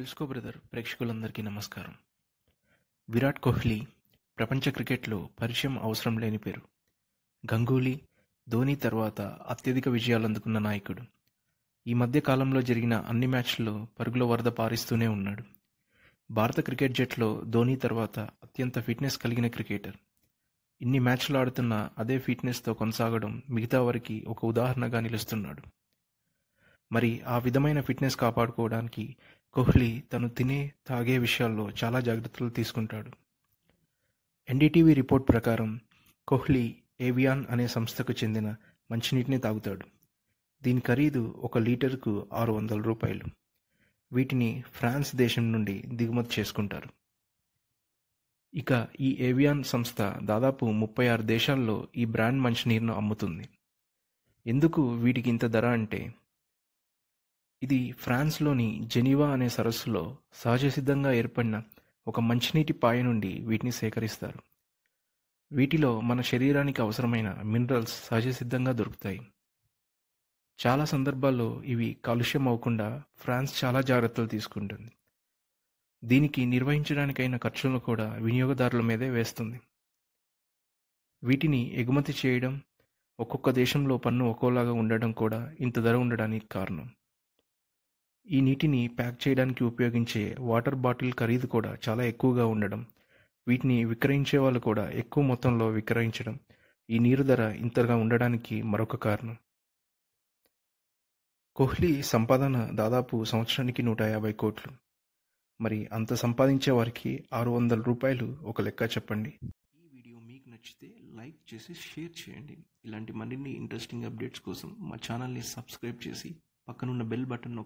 తెలుసుకో బ్రదర్ ప్రేక్షకులందరికీ నమస్కారం విరాట్ కోహ్లీ ప్రపంచ క్రికెట్లో పరిచయం అవసరం లేని పేరు గంగూలీ ధోని తర్వాత అత్యధిక విజయాలు అందుకున్న నాయకుడు ఈ మధ్య కాలంలో జరిగిన అన్ని మ్యాచ్ల్లో పరుగుల వరద పారిస్తూనే ఉన్నాడు భారత క్రికెట్ జట్లో ధోని తర్వాత అత్యంత ఫిట్నెస్ కలిగిన క్రికెటర్ ఇన్ని మ్యాచ్లు ఆడుతున్న అదే ఫిట్నెస్తో కొనసాగడం మిగతా వారికి ఒక ఉదాహరణగా నిలుస్తున్నాడు మరి ఆ విధమైన ఫిట్నెస్ కాపాడుకోవడానికి కోహ్లీ తను తినే తాగే విషయాల్లో చాలా జాగ్రత్తలు తీసుకుంటాడు ఎన్డీటీవీ రిపోర్ట్ ప్రకారం కోహ్లీ ఏవియాన్ అనే సంస్థకు చెందిన మంచినీటిని తాగుతాడు దీని ఖరీదు ఒక లీటర్కు ఆరు వందల రూపాయలు వీటిని ఫ్రాన్స్ దేశం నుండి దిగుమతి చేసుకుంటారు ఇక ఈ ఏవియాన్ సంస్థ దాదాపు ముప్పై ఆరు దేశాల్లో ఈ బ్రాండ్ మంచినీరును అమ్ముతుంది ఎందుకు వీటికి ఇంత ధర అంటే ఇది ఫ్రాన్స్లోని జెనీవా అనే సరస్సులో సహజసిద్ధంగా ఏర్పడిన ఒక మంచినీటి పాయ నుండి వీటిని సేకరిస్తారు వీటిలో మన శరీరానికి అవసరమైన మినరల్స్ సహజసిద్ధంగా దొరుకుతాయి చాలా సందర్భాల్లో ఇవి కాలుష్యం అవ్వకుండా ఫ్రాన్స్ చాలా జాగ్రత్తలు తీసుకుంటుంది దీనికి నిర్వహించడానికైన ఖర్చులను కూడా వినియోగదారుల మీదే వేస్తుంది వీటిని ఎగుమతి చేయడం ఒక్కొక్క దేశంలో పన్ను ఒక్కోలాగా ఉండడం కూడా ఇంత ధర ఉండడానికి కారణం ఈ నీటిని ప్యాక్ చేయడానికి ఉపయోగించే వాటర్ బాటిల్ ఖరీదు కూడా చాలా ఎక్కువగా ఉండడం వీటిని విక్రయించే వాళ్ళు కూడా ఎక్కువ మొత్తంలో విక్రయించడం ఈ నీరు ధర ఇంతగా ఉండడానికి మరొక కారణం కోహ్లీ సంపాదన దాదాపు సంవత్సరానికి నూట యాభై కోట్లు మరి అంత సంపాదించే వారికి ఆరు వందల రూపాయలు ఒక లెక్క చెప్పండి ఈ వీడియో మీకు నచ్చితే లైక్ చేసి షేర్ చేయండి ఇలాంటి మరిన్ని ఇంట్రెస్టింగ్ అప్డేట్స్ కోసం మా ఛానల్ని సబ్స్క్రైబ్ చేసి పక్కనున్న బెల్ బటన్